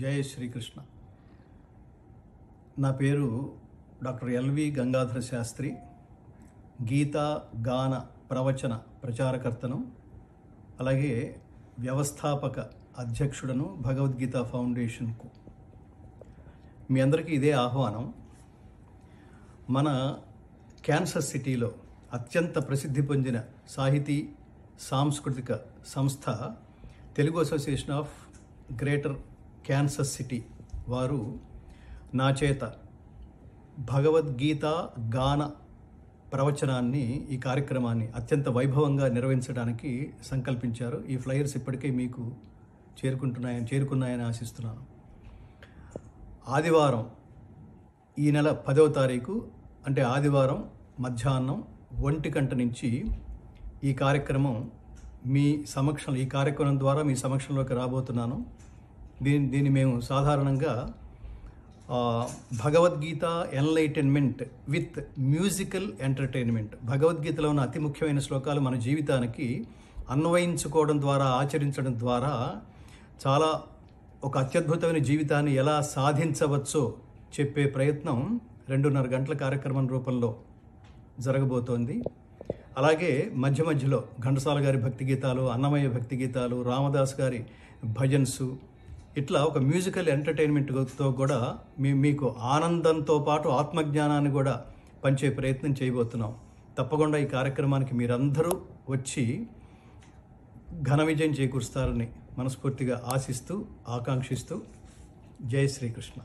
జయ శ్రీకృష్ణ నా పేరు doctor L V Gangadhara Sastry గీత గాన ప్రవచన ప్రచారకర్తను అలాగే వ్యవస్థాపక అధ్యక్షుడను భగవద్గీత ఫౌండేషన్కు మీ అందరికీ ఇదే ఆహ్వానం మన క్యాన్సర్ సిటీలో అత్యంత ప్రసిద్ధి పొందిన సాహితీ సాంస్కృతిక సంస్థ Telugu association of greater Kansas City వారు నా చేత భగవద్గీత గాన ప్రవచనాన్ని ఈ కార్యక్రమాన్ని అత్యంత వైభవంగా నిర్వహించడానికి సంకల్పించారు ఈ ఫ్లయర్స్ ఇప్పటికే మీకు చేరుకుంటున్నాయని చేరుకున్నాయని ఆశిస్తున్నాను ఆదివారం ఈ నెల పదవ తారీఖు అంటే ఆదివారం మధ్యాహ్నం ఒంటి గంట నుంచి ఈ కార్యక్రమం మీ సమక్షంలో ఈ కార్యక్రమం ద్వారా మీ సమక్షంలోకి రాబోతున్నాను దీని దీన్ని మేము సాధారణంగా Bhagavad Gita enlightenment with musical entertainment భగవద్గీతలో ఉన్న అతి ముఖ్యమైన శ్లోకాలు మన జీవితానికి అన్వయించుకోవడం ద్వారా ఆచరించడం ద్వారా చాలా ఒక అత్యద్భుతమైన జీవితాన్ని ఎలా సాధించవచ్చో చెప్పే ప్రయత్నం రెండున్నర గంటల కార్యక్రమం రూపంలో జరగబోతోంది అలాగే మధ్య మధ్యలో ఘంటసాల గారి భక్తి గీతాలు అన్నమయ్య భక్తి గీతాలు రామదాస్ గారి భజన్సు ఇట్లా ఒక మ్యూజికల్ ఎంటర్టైన్మెంట్తో కూడా మీ మీకు ఆనందంతో పాటు ఆత్మజ్ఞానాన్ని కూడా పంచే ప్రయత్నం చేయబోతున్నాం తప్పకుండా ఈ కార్యక్రమానికి మీరందరూ వచ్చి ఘన విజయం చేకూరుస్తారని మనస్ఫూర్తిగా ఆశిస్తూ ఆకాంక్షిస్తూ జై శ్రీకృష్ణ